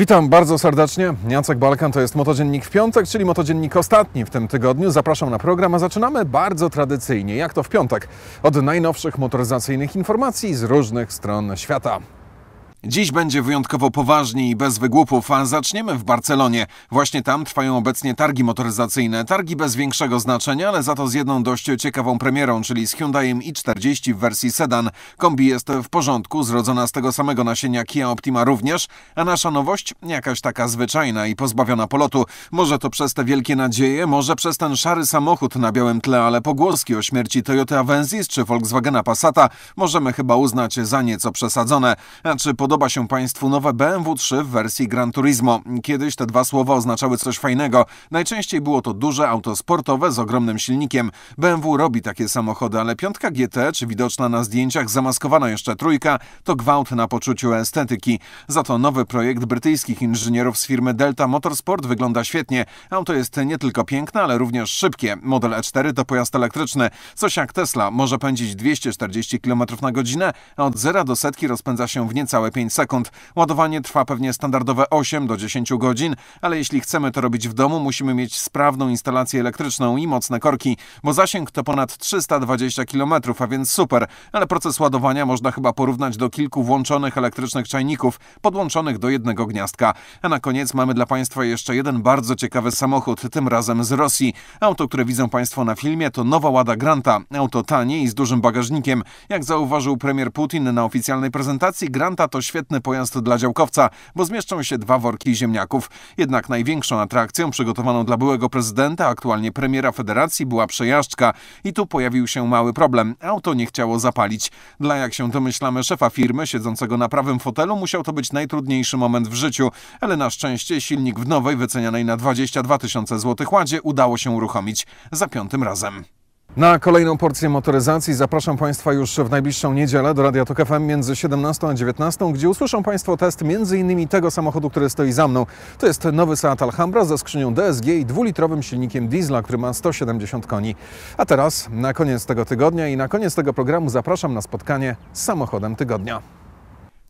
Witam bardzo serdecznie. Jacek Balkan to jest Motodziennik w piątek, czyli Motodziennik ostatni w tym tygodniu. Zapraszam na program, a zaczynamy bardzo tradycyjnie, jak to w piątek, od najnowszych motoryzacyjnych informacji z różnych stron świata. Dziś będzie wyjątkowo poważnie i bez wygłupów, a zaczniemy w Barcelonie. Właśnie tam trwają obecnie targi motoryzacyjne. Targi bez większego znaczenia, ale za to z jedną dość ciekawą premierą, czyli z Hyundai i40 w wersji sedan. Kombi jest w porządku, zrodzona z tego samego nasienia Kia Optima również, a nasza nowość jakaś taka zwyczajna i pozbawiona polotu. Może to przez te wielkie nadzieje, może przez ten szary samochód na białym tle, ale pogłoski o śmierci Toyota Avensis czy Volkswagena Passata możemy chyba uznać za nieco przesadzone. A czy pod podoba się Państwu nowe BMW 3 w wersji Gran Turismo. Kiedyś te dwa słowa oznaczały coś fajnego. Najczęściej było to duże auto sportowe z ogromnym silnikiem. BMW robi takie samochody, ale piątka GT, czy widoczna na zdjęciach zamaskowana jeszcze trójka, to gwałt na poczuciu estetyki. Za to nowy projekt brytyjskich inżynierów z firmy Delta Motorsport wygląda świetnie. Auto jest nie tylko piękne, ale również szybkie. Model E4 to pojazd elektryczny. Coś jak Tesla, może pędzić 240 km na godzinę, a od zera do setki rozpędza się w niecałe 5 5 sekund. Ładowanie trwa pewnie standardowe 8 do 10 godzin, ale jeśli chcemy to robić w domu, musimy mieć sprawną instalację elektryczną i mocne korki, bo zasięg to ponad 320 km, a więc super, ale proces ładowania można chyba porównać do kilku włączonych elektrycznych czajników podłączonych do jednego gniazdka. A na koniec mamy dla Państwa jeszcze jeden bardzo ciekawy samochód, tym razem z Rosji. Auto, które widzą Państwo na filmie, to nowa Lada Granta. Auto tanie i z dużym bagażnikiem. Jak zauważył premier Putin na oficjalnej prezentacji, Granta to świetny pojazd dla działkowca, bo zmieszczą się dwa worki ziemniaków. Jednak największą atrakcją przygotowaną dla byłego prezydenta, aktualnie premiera federacji, była przejażdżka. I tu pojawił się mały problem. Auto nie chciało zapalić. Dla, jak się domyślamy, szefa firmy siedzącego na prawym fotelu musiał to być najtrudniejszy moment w życiu, ale na szczęście silnik w nowej, wycenianej na 22 tysiące złotych ładzie udało się uruchomić za piątym razem. Na kolejną porcję motoryzacji zapraszam Państwa już w najbliższą niedzielę do Radia Tok FM między 17 a 19, gdzie usłyszą Państwo test m.in. tego samochodu, który stoi za mną. To jest nowy Seat Alhambra ze skrzynią DSG i dwulitrowym silnikiem diesla, który ma 170 koni. A teraz na koniec tego tygodnia i na koniec tego programu zapraszam na spotkanie z samochodem tygodnia.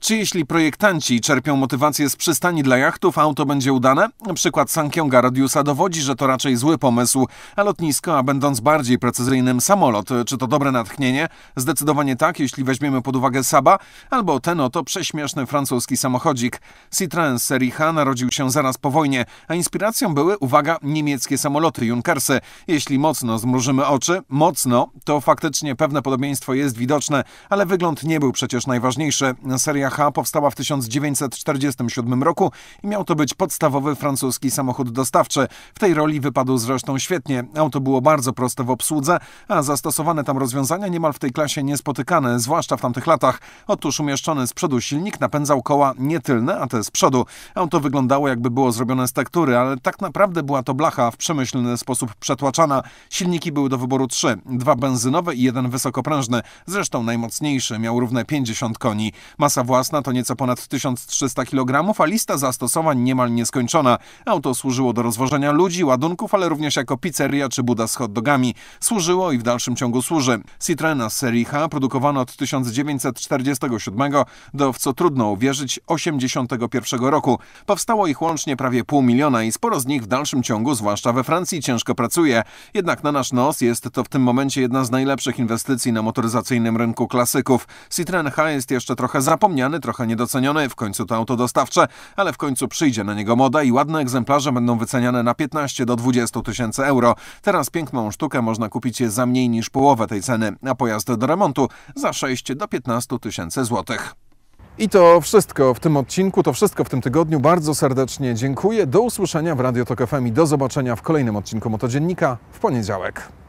Czy jeśli projektanci czerpią motywację z przystani dla jachtów, auto będzie udane? Przykład Sankyonga Radiusa dowodzi, że to raczej zły pomysł, a lotnisko, a będąc bardziej precyzyjnym, samolot. Czy to dobre natchnienie? Zdecydowanie tak, jeśli weźmiemy pod uwagę Saba, albo ten oto prześmieszny francuski samochodzik. Citroën serii H narodził się zaraz po wojnie, a inspiracją były, uwaga, niemieckie samoloty Junkersy. Jeśli mocno zmrużymy oczy, mocno, to faktycznie pewne podobieństwo jest widoczne, ale wygląd nie był przecież najważniejszy. Seria H powstała w 1947 roku i miał to być podstawowy francuski samochód dostawczy. W tej roli wypadł zresztą świetnie. Auto było bardzo proste w obsłudze, a zastosowane tam rozwiązania niemal w tej klasie niespotykane, zwłaszcza w tamtych latach. Otóż umieszczony z przodu silnik napędzał koła nie tylne, a te z przodu. Auto wyglądało jakby było zrobione z tektury, ale tak naprawdę była to blacha w przemyślny sposób przetłaczana. Silniki były do wyboru trzy, dwa benzynowe i jeden wysokoprężny. Zresztą najmocniejszy miał równe 50 koni. Masa władzy własna to nieco ponad 1300 kg, a lista zastosowań niemal nieskończona. Auto służyło do rozwożenia ludzi, ładunków, ale również jako pizzeria czy buda z hotdogami. Służyło i w dalszym ciągu służy. Citroena z serii H produkowano od 1947 do, w co trudno uwierzyć, 81 roku. Powstało ich łącznie prawie pół miliona i sporo z nich w dalszym ciągu, zwłaszcza we Francji, ciężko pracuje. Jednak na nasz nos jest to w tym momencie jedna z najlepszych inwestycji na motoryzacyjnym rynku klasyków. Citroen H jest jeszcze trochę zapomniany, trochę niedocenione, w końcu to auto dostawcze, ale w końcu przyjdzie na niego moda i ładne egzemplarze będą wyceniane na 15 do 20 tysięcy euro. Teraz piękną sztukę można kupić za mniej niż połowę tej ceny, a pojazd do remontu za 6 do 15 tysięcy złotych. I to wszystko w tym odcinku, to wszystko w tym tygodniu. Bardzo serdecznie dziękuję. Do usłyszenia w Radio Tok FM i do zobaczenia w kolejnym odcinku Motodziennika w poniedziałek.